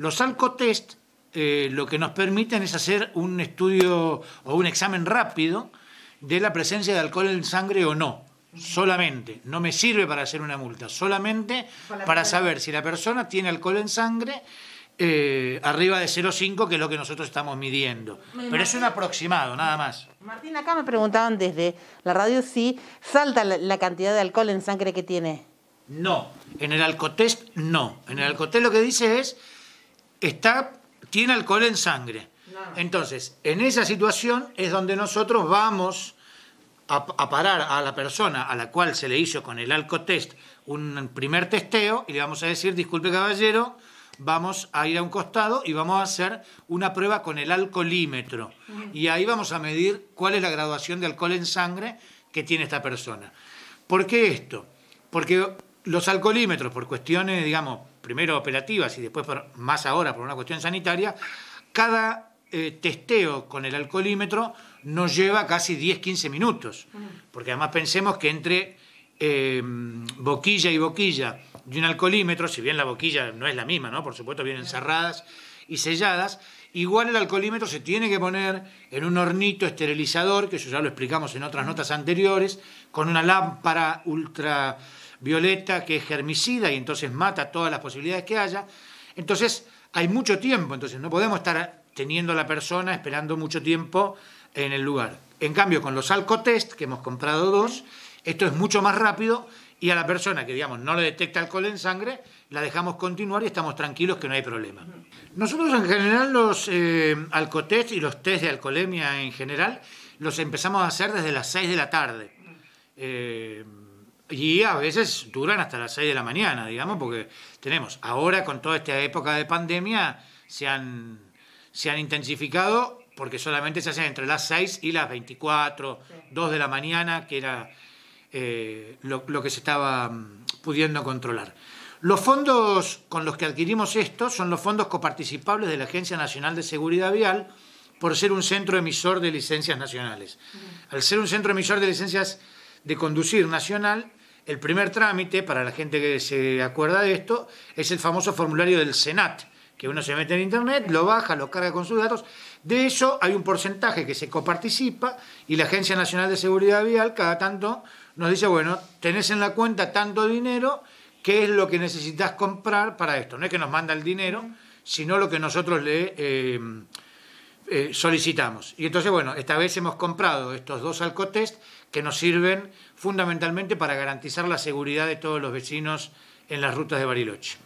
Los alcotest eh, lo que nos permiten es hacer un estudio o un examen rápido de la presencia de alcohol en sangre o no. Solamente, no me sirve para hacer una multa, solamente para saber si la persona tiene alcohol en sangre eh, arriba de 0,5, que es lo que nosotros estamos midiendo. Pero es un aproximado, nada más. Martín, acá me preguntaban desde la radio si salta la cantidad de alcohol en sangre que tiene. No, en el alcotest no. En el alcotest lo que dice es está, tiene alcohol en sangre. Entonces, en esa situación es donde nosotros vamos a, parar a la persona a la cual se le hizo con el test un primer testeo y le vamos a decir, disculpe caballero, vamos a ir a un costado y vamos a hacer una prueba con el alcoholímetro. Y ahí vamos a medir cuál es la graduación de alcohol en sangre que tiene esta persona. ¿Por qué esto? Porque los alcoholímetros, por cuestiones, digamos, primero operativas y después más ahora por una cuestión sanitaria, cada eh, testeo con el alcoholímetro nos lleva casi 10-15 minutos, mm. porque además pensemos que entre em, boquilla y boquilla de un alcoholímetro, si bien la boquilla no es la misma, ¿no? por supuesto vienen cerradas y selladas, Igual el alcoholímetro se tiene que poner en un hornito esterilizador, que eso ya lo explicamos en otras notas anteriores, con una lámpara ultra violeta que es germicida y entonces mata todas las posibilidades que haya. Entonces hay mucho tiempo, entonces no podemos estar teniendo a la persona esperando mucho tiempo en el lugar. En cambio, con los Alcotest, que hemos comprado dos, esto es mucho más rápido y a la persona que, digamos, no le detecta alcohol en sangre, la dejamos continuar y estamos tranquilos que no hay problema. Nosotros en general los eh, alcotest y los test de alcoholemia en general los empezamos a hacer desde las 6 de la tarde. Eh, y a veces duran hasta las 6 de la mañana, digamos, porque tenemos, ahora con toda esta época de pandemia, se han, se han intensificado porque solamente se hacen entre las 6 y las 24, 2 de la mañana, que era eh, lo, que se estaba mm, pudiendo controlar. Los fondos con los que adquirimos esto son los fondos coparticipables de la Agencia Nacional de Seguridad Vial por ser un centro emisor de licencias nacionales. Al ser un centro emisor de licencias de conducir nacional, el primer trámite, para la gente que se acuerda de esto, es el famoso formulario del SENAT, que uno se mete en internet, lo baja, lo carga con sus datos. De eso hay un porcentaje que se coparticipa y la Agencia Nacional de Seguridad Vial cada tanto nos dice, bueno, tenés en la cuenta tanto dinero, ¿qué es lo que necesitas comprar para esto? No es que nos manda el dinero, sino lo que nosotros le... Eh, eh, solicitamos. Y entonces, bueno, esta vez hemos comprado estos dos alcotes que nos sirven fundamentalmente para garantizar la seguridad de todos los vecinos en las rutas de Bariloche.